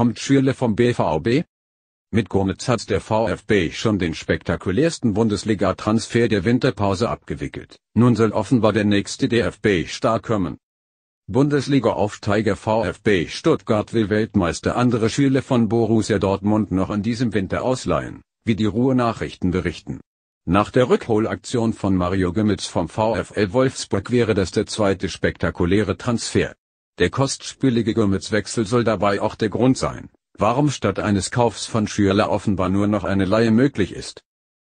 kommt Schürle vom BVB? Mit Gomez hat der VfB schon den spektakulärsten Bundesliga-Transfer der Winterpause abgewickelt. Nun soll offenbar der nächste DFB-Star kommen. Bundesliga-Aufsteiger VfB Stuttgart will Weltmeister andere Schüler von Borussia Dortmund noch in diesem Winter ausleihen, wie die Ruhr-Nachrichten berichten. Nach der Rückholaktion von Mario Gimmitz vom VfL Wolfsburg wäre das der zweite spektakuläre Transfer. Der kostspielige gömitz soll dabei auch der Grund sein, warum statt eines Kaufs von Schürrle offenbar nur noch eine Laie möglich ist.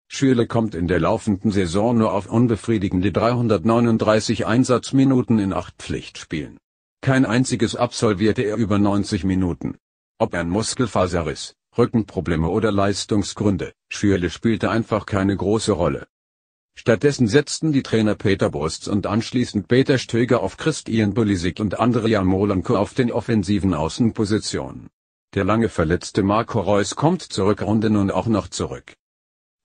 Schürrle kommt in der laufenden Saison nur auf unbefriedigende 339 Einsatzminuten in acht Pflichtspielen. Kein einziges absolvierte er über 90 Minuten. Ob ein Muskelfaserriss, Rückenprobleme oder Leistungsgründe, Schürrle spielte einfach keine große Rolle. Stattdessen setzten die Trainer Peter Brusts und anschließend Peter Stöger auf Christian Pulisic und Andrea Molenko auf den offensiven Außenpositionen. Der lange verletzte Marco Reus kommt zurück Runde nun auch noch zurück.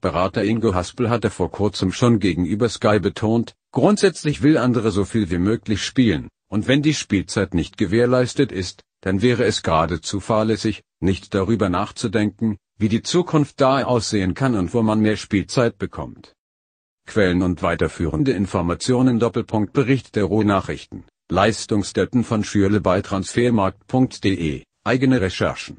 Berater Ingo Haspel hatte vor kurzem schon gegenüber Sky betont, grundsätzlich will andere so viel wie möglich spielen, und wenn die Spielzeit nicht gewährleistet ist, dann wäre es geradezu fahrlässig, nicht darüber nachzudenken, wie die Zukunft da aussehen kann und wo man mehr Spielzeit bekommt. Quellen und weiterführende Informationen Doppelpunkt Bericht der Ruhrnachrichten, Leistungsdaten von Schürle bei transfermarkt.de, eigene Recherchen